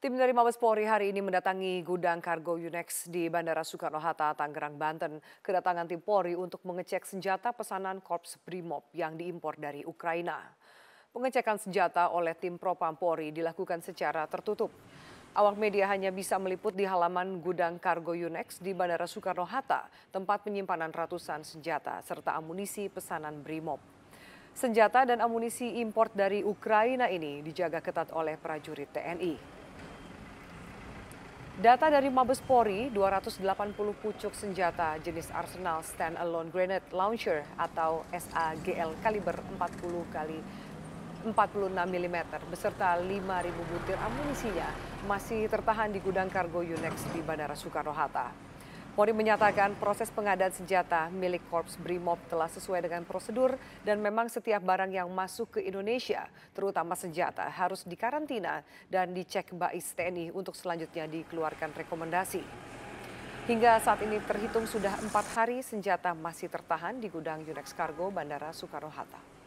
Tim dari Mabes Polri hari ini mendatangi gudang kargo Unex di Bandara Soekarno-Hatta, Tangerang, Banten. Kedatangan tim Polri untuk mengecek senjata pesanan Korps Brimob yang diimpor dari Ukraina. Pengecekan senjata oleh tim Propam Polri dilakukan secara tertutup. Awak media hanya bisa meliput di halaman gudang kargo Unex di Bandara Soekarno-Hatta, tempat penyimpanan ratusan senjata serta amunisi pesanan Brimob. Senjata dan amunisi import dari Ukraina ini dijaga ketat oleh prajurit TNI. Data dari Mabes Polri, 280 pucuk senjata jenis arsenal stand-alone grenade launcher atau SAGL kaliber 40 kali 46 mm beserta 5.000 butir amunisinya masih tertahan di gudang kargo Unex di Bandara Soekarno-Hatta. Kapolri menyatakan proses pengadaan senjata milik Korps Brimob telah sesuai dengan prosedur dan memang setiap barang yang masuk ke Indonesia, terutama senjata, harus dikarantina dan dicek bais TNI untuk selanjutnya dikeluarkan rekomendasi. Hingga saat ini terhitung sudah empat hari senjata masih tertahan di gudang Yunex Cargo Bandara Soekarno-Hatta.